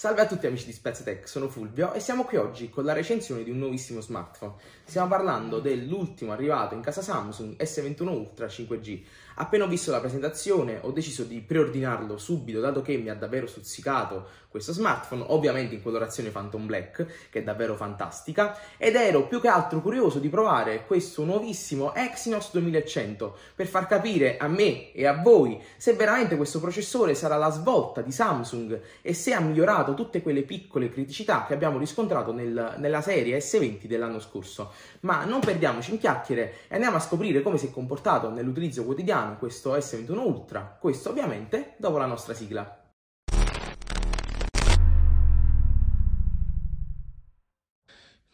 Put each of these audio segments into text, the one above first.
Salve a tutti amici di Spezzetech, sono Fulvio e siamo qui oggi con la recensione di un nuovissimo smartphone. Stiamo parlando dell'ultimo arrivato in casa Samsung S21 Ultra 5G. Appena ho visto la presentazione ho deciso di preordinarlo subito dato che mi ha davvero stuzzicato questo smartphone, ovviamente in colorazione Phantom Black, che è davvero fantastica, ed ero più che altro curioso di provare questo nuovissimo Exynos 2100 per far capire a me e a voi se veramente questo processore sarà la svolta di Samsung e se ha migliorato sfruttato tutte quelle piccole criticità che abbiamo riscontrato nel, nella serie S20 dell'anno scorso. Ma non perdiamoci in chiacchiere e andiamo a scoprire come si è comportato nell'utilizzo quotidiano questo S21 Ultra, questo ovviamente dopo la nostra sigla.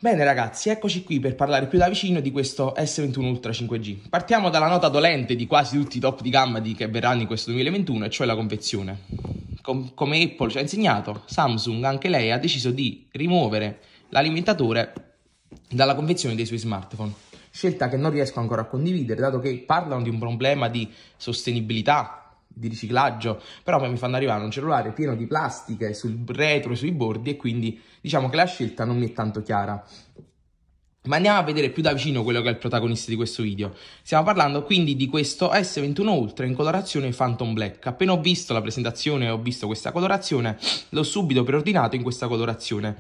Bene ragazzi, eccoci qui per parlare più da vicino di questo S21 Ultra 5G. Partiamo dalla nota dolente di quasi tutti i top di gamma di che verranno in questo 2021, e cioè la confezione com- come Apple ci ha insegnato, Samsung anche lei ha deciso di rimuovere l'alimentatore dalla confezione dei suoi smartphone. Scelta che non riesco ancora a condividere, dato che parlano di un problema di sostenibilità di riciclaggio, però poi mi fanno arrivare un cellulare pieno di plastiche sul retro e sui bordi e quindi diciamo che la scelta non mi è tanto chiara. Ma andiamo a vedere più da vicino quello che è il protagonista di questo video. Stiamo parlando quindi di questo S21 Ultra in colorazione Phantom Black. Appena ho visto la presentazione e ho visto questa colorazione, l'ho subito preordinato in questa colorazione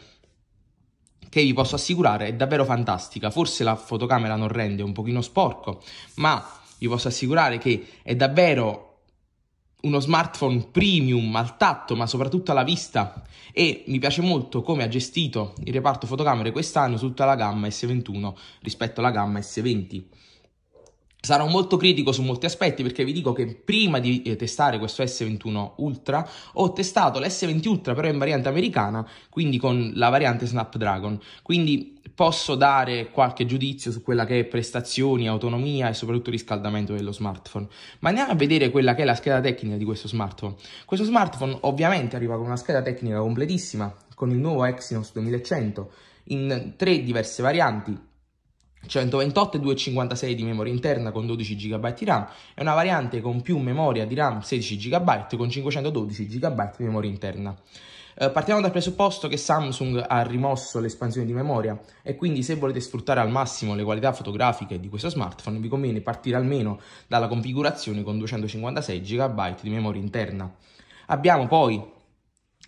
che vi posso assicurare è davvero fantastica. Forse la fotocamera non rende un pochino sporco, ma vi posso assicurare che è davvero uno smartphone premium al tatto, ma soprattutto alla vista. E mi piace molto come ha gestito il reparto fotocamere quest'anno su tutta la gamma S21 rispetto alla gamma S20. Sarò molto critico su molti aspetti perché vi dico che prima di eh, testare questo S21 Ultra ho testato l'S20 Ultra però in variante americana, quindi con la variante Snapdragon. Quindi posso dare qualche giudizio su quella che è prestazioni, autonomia e soprattutto riscaldamento dello smartphone. Ma andiamo a vedere quella che è la scheda tecnica di questo smartphone. Questo smartphone ovviamente arriva con una scheda tecnica completissima, con il nuovo Exynos 2100 in tre diverse varianti. 128 e 256 di memoria interna con 12 GB di RAM e una variante con più memoria di RAM 16 GB con 512 GB di memoria interna. Eh, partiamo dal presupposto che Samsung ha rimosso l'espansione di memoria e quindi se volete sfruttare al massimo le qualità fotografiche di questo smartphone vi conviene partire almeno dalla configurazione con 256 GB di memoria interna. Abbiamo poi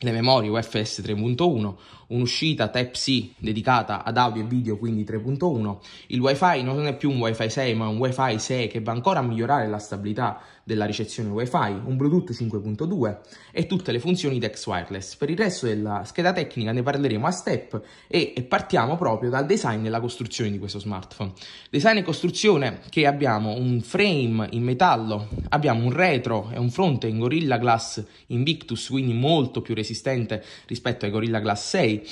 le memorie UFS 3.1, un'uscita Type-C dedicata ad audio e video, quindi 3.1. Il WiFi non è più un WiFi 6, ma un WiFi 6 che va ancora a migliorare la stabilità della ricezione WiFi, un Bluetooth 5.2 e tutte le funzioni DeX wireless. Per il resto della scheda tecnica ne parleremo a step e, e partiamo proprio dal design e la costruzione di questo smartphone. Design e costruzione che abbiamo un frame in metallo, abbiamo un retro e un fronte in Gorilla Glass Invictus, quindi molto più resistente rispetto ai Gorilla Glass 6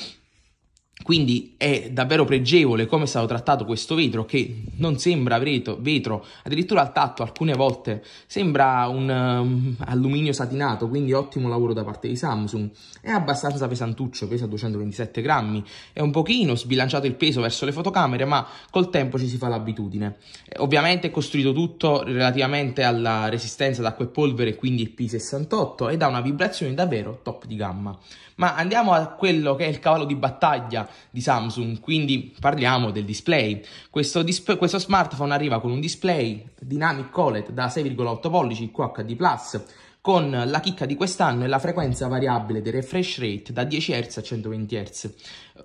quindi è davvero pregevole come è stato trattato questo vetro che non sembra vetro, vetro addirittura al tatto alcune volte sembra un um, alluminio satinato, quindi ottimo lavoro da parte di Samsung. È abbastanza pesantuccio, pesa 227 grammi, è un pochino sbilanciato il peso verso le fotocamere, ma col tempo ci si fa l'abitudine. Eh, ovviamente è costruito tutto relativamente alla resistenza ad acqua e polvere, quindi P68, ed ha una vibrazione davvero top di gamma. Ma andiamo a quello che è il cavallo di battaglia di Samsung, quindi parliamo del display. Questo, disp- questo smartphone arriva con un display Dynamic OLED da 6,8 pollici QHD+, con la chicca di quest'anno e la frequenza variabile del refresh rate da 10 Hz a 120 Hz.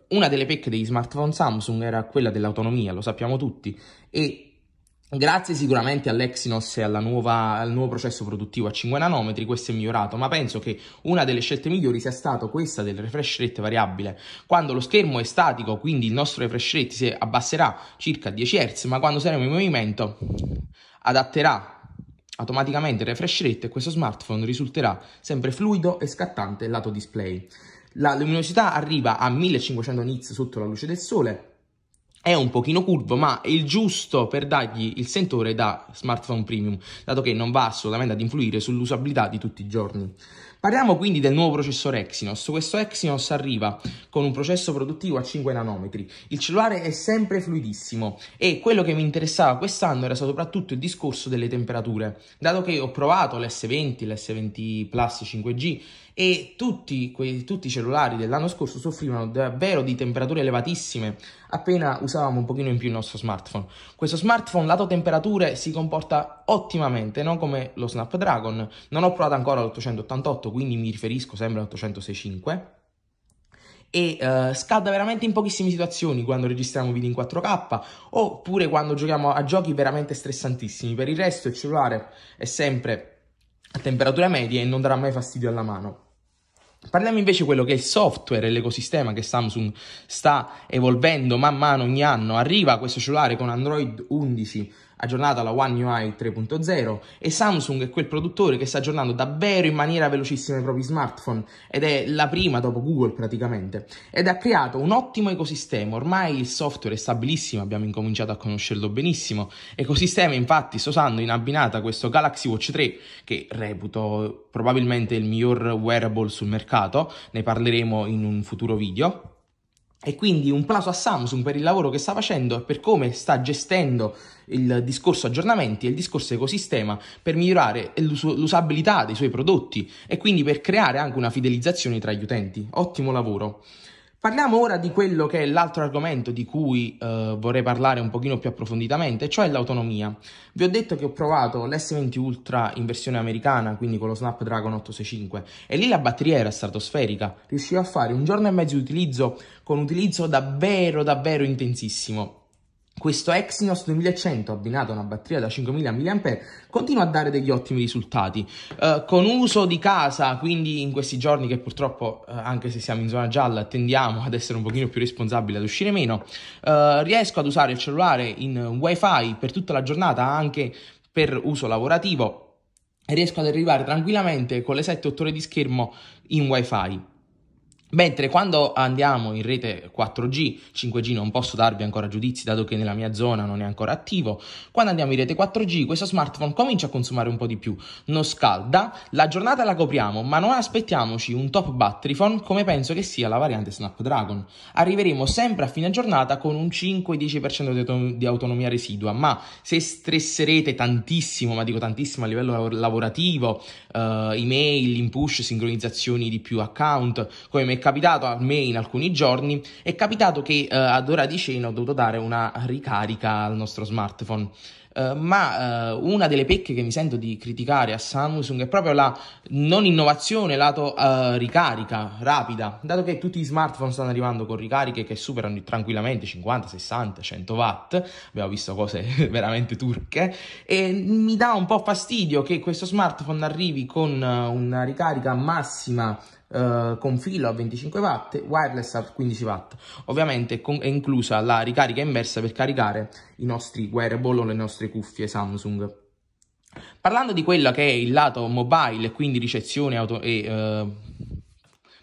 Una delle pecche degli smartphone Samsung era quella dell'autonomia, lo sappiamo tutti, e Grazie sicuramente all'Exynos e nuova, al nuovo processo produttivo a 5 nanometri, questo è migliorato, ma penso che una delle scelte migliori sia stata questa del refresh rate variabile. Quando lo schermo è statico, quindi il nostro refresh rate si abbasserà circa 10 Hz, ma quando saremo in movimento adatterà automaticamente il refresh rate e questo smartphone risulterà sempre fluido e scattante lato display. La luminosità arriva a 1500 nits sotto la luce del sole, è un pochino curvo, ma è il giusto per dargli il sentore da smartphone premium, dato che non va assolutamente ad influire sull'usabilità di tutti i giorni. Parliamo quindi del nuovo processore Exynos. Questo Exynos arriva con un processo produttivo a 5 nanometri. Il cellulare è sempre fluidissimo e quello che mi interessava quest'anno era soprattutto il discorso delle temperature, dato che ho provato l'S20, l'S20 Plus 5G e tutti, quei, tutti i cellulari dell'anno scorso soffrivano davvero di temperature elevatissime appena usavamo un pochino in più il nostro smartphone. Questo smartphone lato temperature si comporta ottimamente, non come lo Snapdragon. Non ho provato ancora l'888, quindi mi riferisco sempre all'865 e uh, scalda veramente in pochissime situazioni quando registriamo video in 4K oppure quando giochiamo a giochi veramente stressantissimi. Per il resto il cellulare è sempre a temperature medie e non darà mai fastidio alla mano. Parliamo invece di quello che è il software e l'ecosistema che Samsung sta evolvendo man mano ogni anno. Arriva questo cellulare con Android 11 aggiornata la One UI 3.0 e Samsung è quel produttore che sta aggiornando davvero in maniera velocissima i propri smartphone ed è la prima dopo Google praticamente ed ha creato un ottimo ecosistema, ormai il software è stabilissimo, abbiamo incominciato a conoscerlo benissimo, ecosistema infatti sto usando in abbinata questo Galaxy Watch 3 che reputo probabilmente il miglior wearable sul mercato, ne parleremo in un futuro video e quindi un plauso a Samsung per il lavoro che sta facendo e per come sta gestendo il discorso aggiornamenti e il discorso ecosistema per migliorare l'us- l'usabilità dei suoi prodotti e quindi per creare anche una fidelizzazione tra gli utenti. Ottimo lavoro. Parliamo ora di quello che è l'altro argomento di cui eh, vorrei parlare un pochino più approfonditamente, cioè l'autonomia. Vi ho detto che ho provato l'S20 Ultra in versione americana, quindi con lo Snapdragon 865, e lì la batteria era stratosferica. Riuscivo a fare un giorno e mezzo di utilizzo con un utilizzo davvero davvero intensissimo. Questo Exynos 2100 abbinato a una batteria da 5000 mAh continua a dare degli ottimi risultati. Eh, con uso di casa, quindi in questi giorni che purtroppo, eh, anche se siamo in zona gialla, tendiamo ad essere un pochino più responsabili, ad uscire meno, eh, riesco ad usare il cellulare in wifi per tutta la giornata, anche per uso lavorativo, e riesco ad arrivare tranquillamente con le 7-8 ore di schermo in wifi. Mentre quando andiamo in rete 4G, 5G non posso darvi ancora giudizi dato che nella mia zona non è ancora attivo, quando andiamo in rete 4G questo smartphone comincia a consumare un po' di più, non scalda, la giornata la copriamo ma non aspettiamoci un top battery phone come penso che sia la variante Snapdragon. Arriveremo sempre a fine giornata con un 5-10% di, autonomia residua, ma se stresserete tantissimo, ma dico tantissimo a livello lavorativo, uh, email, in push, sincronizzazioni di più account, come capitato a me in alcuni giorni, è capitato che eh, ad ora di cena ho dovuto dare una ricarica al nostro smartphone. Uh, ma uh, una delle pecche che mi sento di criticare a Samsung è proprio la non innovazione lato uh, ricarica rapida, dato che tutti gli smartphone stanno arrivando con ricariche che superano tranquillamente 50, 60, 100 watt, abbiamo visto cose veramente turche, e mi dà un po' fastidio che questo smartphone arrivi con una ricarica massima eh, con filo a 25 watt, wireless a 15 watt. Ovviamente è inclusa la ricarica inversa per caricare i nostri wearable o le nostre cuffie Samsung. Parlando di quello che è il lato mobile, quindi ricezione auto e eh,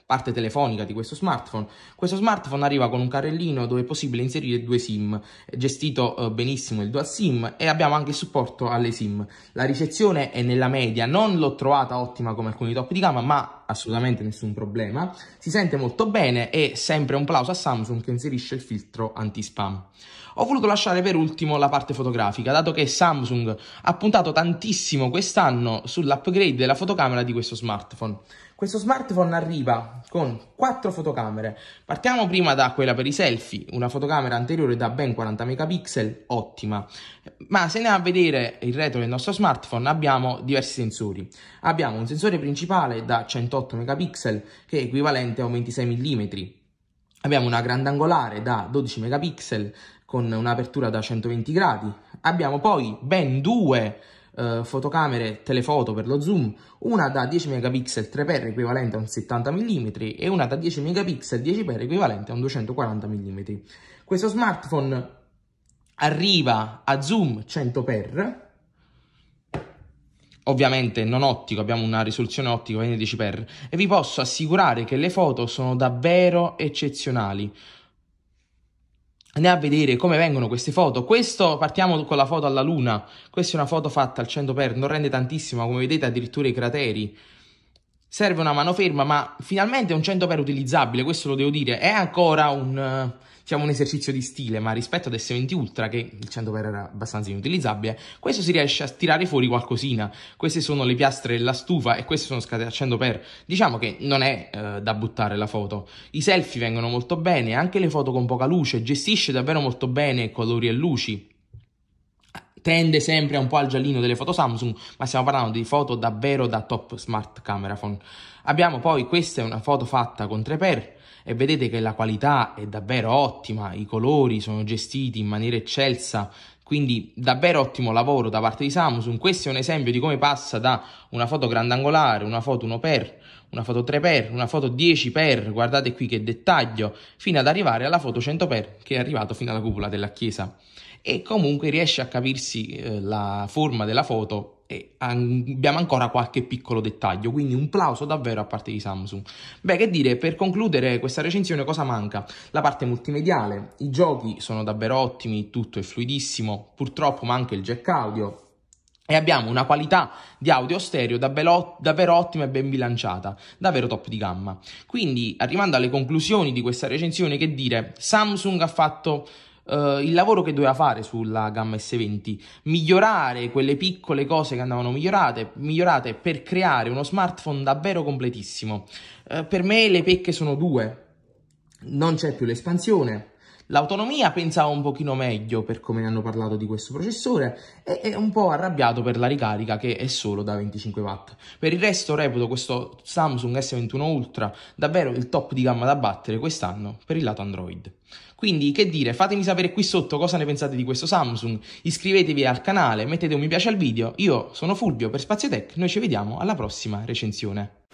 parte telefonica di questo smartphone. Questo smartphone arriva con un carrellino dove è possibile inserire due SIM, eh, gestito eh, benissimo il dual SIM e abbiamo anche il supporto alle SIM. La ricezione è nella media, non l'ho trovata ottima come alcuni top di gamma, ma assolutamente nessun problema. Si sente molto bene e sempre un plauso a Samsung che inserisce il filtro anti-spam. Ho voluto lasciare per ultimo la parte fotografica, dato che Samsung ha puntato tantissimo quest'anno sull'upgrade della fotocamera di questo smartphone. Questo smartphone arriva con quattro fotocamere. Partiamo prima da quella per i selfie, una fotocamera anteriore da ben 40 megapixel, ottima. Ma se andiamo a vedere il retro del nostro smartphone abbiamo diversi sensori. Abbiamo un sensore principale da 108 megapixel che è equivalente a un 26 mm. Abbiamo una grandangolare da 12 megapixel con un'apertura da 120 gradi. Abbiamo poi ben due eh, fotocamere telefoto per lo zoom, una da 10 megapixel 3x equivalente a un 70 mm e una da 10 megapixel 10x equivalente a un 240 mm. Questo smartphone arriva a zoom 100x, ovviamente non ottico, abbiamo una risoluzione ottica 10 x e vi posso assicurare che le foto sono davvero eccezionali. Andiamo a vedere come vengono queste foto. Questo, partiamo con la foto alla luna. Questa è una foto fatta al 100 per, non rende tantissimo, come vedete addirittura i crateri. Serve una mano ferma, ma finalmente è un 100 per utilizzabile, questo lo devo dire. È ancora un eh, diciamo, un esercizio di stile, ma rispetto ad S20 Ultra, che il 100x era abbastanza inutilizzabile, questo si riesce a tirare fuori qualcosina. Queste sono le piastre della stufa e queste sono scatole a 100x. Diciamo che non è eh, da buttare la foto. I selfie vengono molto bene, anche le foto con poca luce, gestisce davvero molto bene colori e luci tende sempre un po' al giallino delle foto Samsung, ma stiamo parlando di foto davvero da top smart camera phone. Abbiamo poi questa è una foto fatta con 3x e vedete che la qualità è davvero ottima, i colori sono gestiti in maniera eccelsa, quindi davvero ottimo lavoro da parte di Samsung. Questo è un esempio di come passa da una foto grandangolare, una foto 1x, una foto 3x, una foto 10x, guardate qui che dettaglio, fino ad arrivare alla foto 100x che è arrivato fino alla cupola della chiesa. E comunque riesce a capirsi eh, la forma della foto e abbiamo ancora qualche piccolo dettaglio, quindi un plauso davvero a parte di Samsung. Beh, che dire, per concludere questa recensione cosa manca? La parte multimediale, i giochi sono davvero ottimi, tutto è fluidissimo, purtroppo manca il jack audio, e abbiamo una qualità di audio stereo davvero, ottima e ben bilanciata, davvero top di gamma. Quindi, arrivando alle conclusioni di questa recensione, che dire, Samsung ha fatto eh, il lavoro che doveva fare sulla gamma S20, migliorare quelle piccole cose che andavano migliorate, migliorate per creare uno smartphone davvero completissimo. Eh, per me le pecche sono due, non c'è più l'espansione, L'autonomia pensavo un pochino meglio per come ne hanno parlato di questo processore e è un po' arrabbiato per la ricarica che è solo da 25 watt. Per il resto reputo questo Samsung S21 Ultra davvero il top di gamma da battere quest'anno per il lato Android. Quindi che dire, fatemi sapere qui sotto cosa ne pensate di questo Samsung, iscrivetevi al canale, mettete un mi piace al video, io sono Fulvio per Spazio Tech, noi ci vediamo alla prossima recensione.